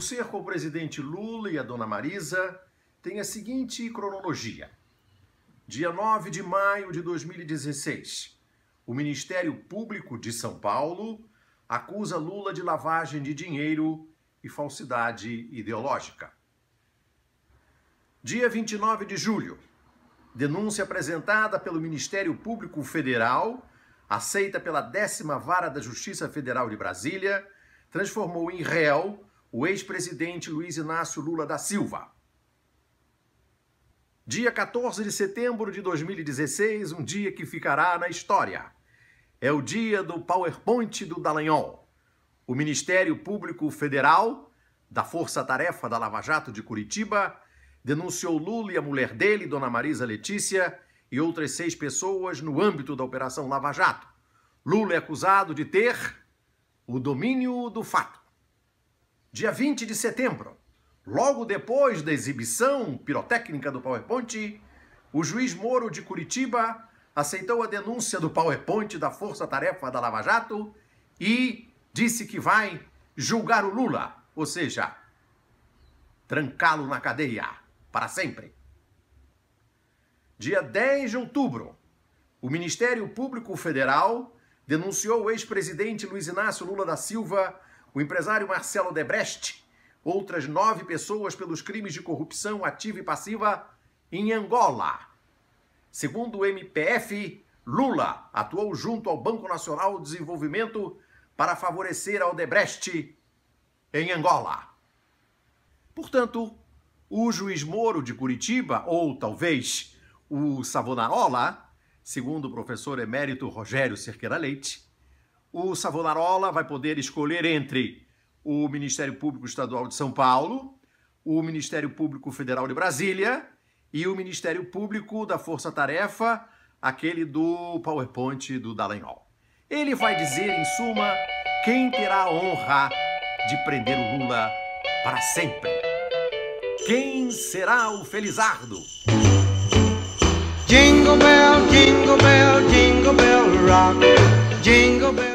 ser com o presidente Lula e a dona Marisa tem a seguinte cronologia. Dia 9 de maio de 2016, o Ministério Público de São Paulo acusa Lula de lavagem de dinheiro e falsidade ideológica. Dia 29 de julho, denúncia apresentada pelo Ministério Público Federal, aceita pela décima vara da Justiça Federal de Brasília, transformou em réu o ex-presidente Luiz Inácio Lula da Silva. Dia 14 de setembro de 2016, um dia que ficará na história. É o dia do PowerPoint do Dallagnol. O Ministério Público Federal, da Força Tarefa da Lava Jato de Curitiba, denunciou Lula e a mulher dele, Dona Marisa Letícia, e outras seis pessoas no âmbito da Operação Lava Jato. Lula é acusado de ter o domínio do fato dia 20 de setembro, logo depois da exibição pirotécnica do PowerPoint, o juiz Moro de Curitiba aceitou a denúncia do PowerPoint da Força Tarefa da Lava Jato e disse que vai julgar o Lula, ou seja, trancá-lo na cadeia para sempre. Dia 10 de outubro, o Ministério Público Federal denunciou o ex-presidente Luiz Inácio Lula da Silva o empresário Marcelo Debrecht, outras nove pessoas pelos crimes de corrupção ativa e passiva em Angola. Segundo o MPF, Lula atuou junto ao Banco Nacional de Desenvolvimento para favorecer ao Debrecht em Angola. Portanto, o juiz Moro de Curitiba, ou talvez o Savonarola, segundo o professor emérito Rogério Cerqueira Leite, o Savonarola vai poder escolher entre o Ministério Público Estadual de São Paulo, o Ministério Público Federal de Brasília e o Ministério Público da Força Tarefa, aquele do PowerPoint do Dallagnol. Ele vai dizer, em suma, quem terá a honra de prender o Lula para sempre. Quem será o Felizardo? Jingle bell, jingle bell, jingle bell rock. Jingle bell.